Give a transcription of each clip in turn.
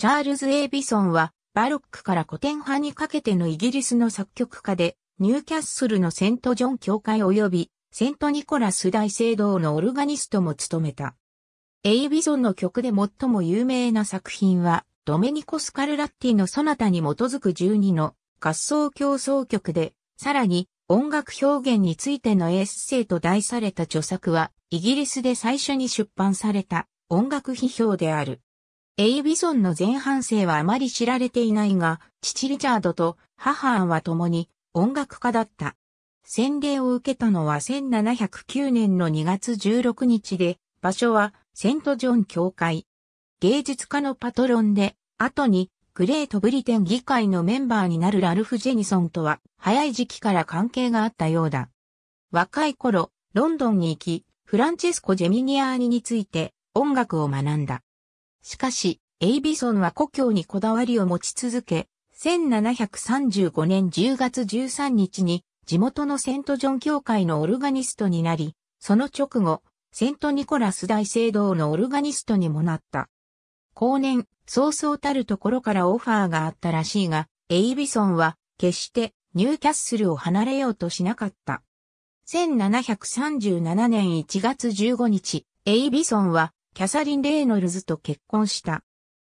チャールズ・エイビソンは、バロックから古典派にかけてのイギリスの作曲家で、ニューキャッスルのセント・ジョン教会及び、セント・ニコラス大聖堂のオルガニストも務めた。エイビソンの曲で最も有名な作品は、ドメニコ・スカルラッティのソナタに基づく12の合奏競争曲で、さらに音楽表現についてのエッセイと題された著作は、イギリスで最初に出版された音楽批評である。エイビソンの前半生はあまり知られていないが、父リチャードと母アンは共に音楽家だった。洗礼を受けたのは1709年の2月16日で、場所はセントジョン教会。芸術家のパトロンで、後にグレートブリテン議会のメンバーになるラルフ・ジェニソンとは早い時期から関係があったようだ。若い頃、ロンドンに行き、フランチェスコ・ジェミニアーニについて音楽を学んだ。しかし、エイビソンは故郷にこだわりを持ち続け、1735年10月13日に地元のセントジョン教会のオルガニストになり、その直後、セントニコラス大聖堂のオルガニストにもなった。後年、早々たるところからオファーがあったらしいが、エイビソンは決してニューキャッスルを離れようとしなかった。1737年1月15日、エイビソンはキャサリン・レーノルズと結婚した。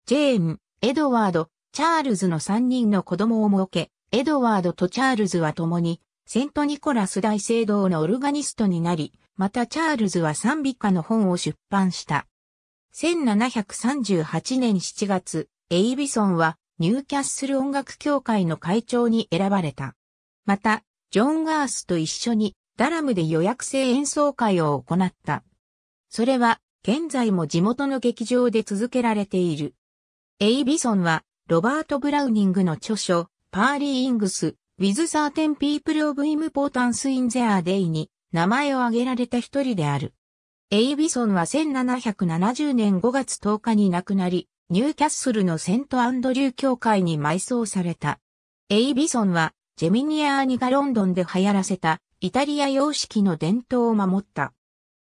ジェーン、エドワード、チャールズの3人の子供を設け、エドワードとチャールズは共に、セントニコラス大聖堂のオルガニストになり、またチャールズは賛美歌の本を出版した。1738年7月、エイビソンはニューキャッスル音楽協会の会長に選ばれた。また、ジョン・ガースと一緒にダラムで予約制演奏会を行った。それは現在も地元の劇場で続けられている。エイビソンは、ロバート・ブラウニングの著書、パーリー・イングス、with certain people of importance in their day に名前を挙げられた一人である。エイビソンは1770年5月10日に亡くなり、ニューキャッスルのセントアンドリュー教会に埋葬された。エイビソンは、ジェミニアーニがロンドンで流行らせた、イタリア様式の伝統を守った。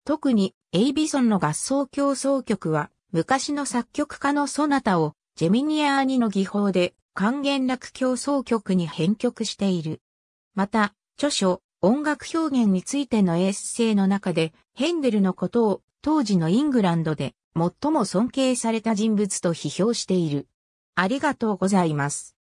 特に、エイビソンの合奏競争曲は、昔の作曲家のソナタを、ジェミニアーニの技法で、還元楽競争曲に編曲している。また、著書、音楽表現についてのエッセイの中で、ヘンデルのことを、当時のイングランドで、最も尊敬された人物と批評している。ありがとうございます。